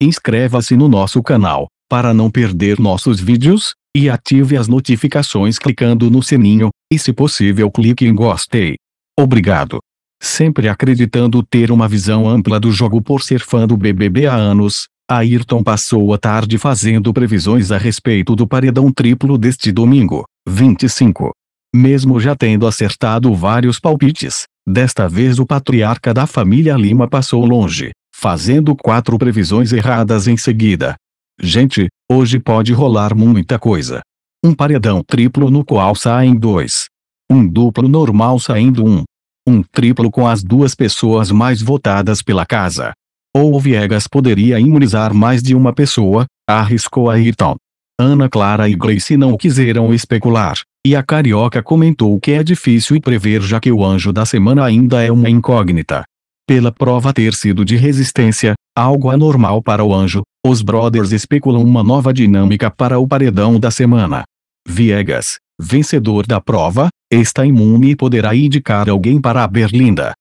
Inscreva-se no nosso canal, para não perder nossos vídeos, e ative as notificações clicando no sininho, e se possível clique em gostei. Obrigado. Sempre acreditando ter uma visão ampla do jogo por ser fã do BBB há anos, Ayrton passou a tarde fazendo previsões a respeito do paredão triplo deste domingo, 25. Mesmo já tendo acertado vários palpites, desta vez o patriarca da família Lima passou longe fazendo quatro previsões erradas em seguida. Gente, hoje pode rolar muita coisa. Um paredão triplo no qual saem dois. Um duplo normal saindo um. Um triplo com as duas pessoas mais votadas pela casa. Ou o Viegas poderia imunizar mais de uma pessoa, arriscou Ayrton. Ana Clara e Grace não quiseram especular, e a carioca comentou que é difícil prever já que o anjo da semana ainda é uma incógnita pela prova ter sido de resistência, algo anormal para o anjo, os brothers especulam uma nova dinâmica para o paredão da semana. Viegas, vencedor da prova, está imune e poderá indicar alguém para a Berlinda.